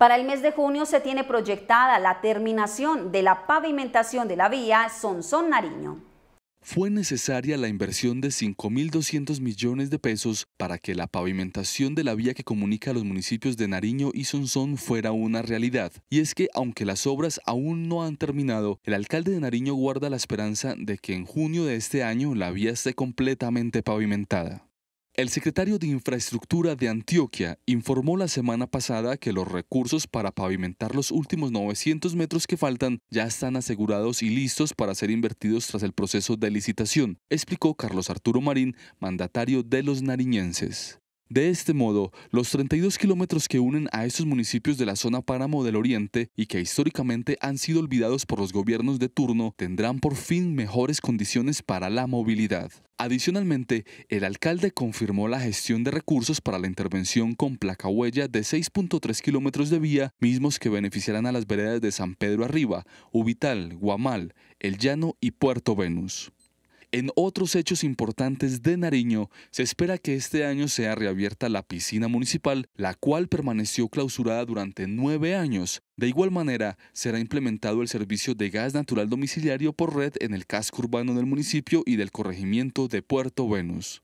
Para el mes de junio se tiene proyectada la terminación de la pavimentación de la vía Sonsón-Nariño. Fue necesaria la inversión de 5.200 millones de pesos para que la pavimentación de la vía que comunica a los municipios de Nariño y Sonsón fuera una realidad. Y es que, aunque las obras aún no han terminado, el alcalde de Nariño guarda la esperanza de que en junio de este año la vía esté completamente pavimentada. El secretario de Infraestructura de Antioquia informó la semana pasada que los recursos para pavimentar los últimos 900 metros que faltan ya están asegurados y listos para ser invertidos tras el proceso de licitación, explicó Carlos Arturo Marín, mandatario de los nariñenses. De este modo, los 32 kilómetros que unen a estos municipios de la zona páramo del oriente y que históricamente han sido olvidados por los gobiernos de turno tendrán por fin mejores condiciones para la movilidad. Adicionalmente, el alcalde confirmó la gestión de recursos para la intervención con placa huella de 6.3 kilómetros de vía, mismos que beneficiarán a las veredas de San Pedro Arriba, Ubital, Guamal, El Llano y Puerto Venus. En otros hechos importantes de Nariño, se espera que este año sea reabierta la piscina municipal, la cual permaneció clausurada durante nueve años. De igual manera, será implementado el servicio de gas natural domiciliario por red en el casco urbano del municipio y del corregimiento de Puerto Venus.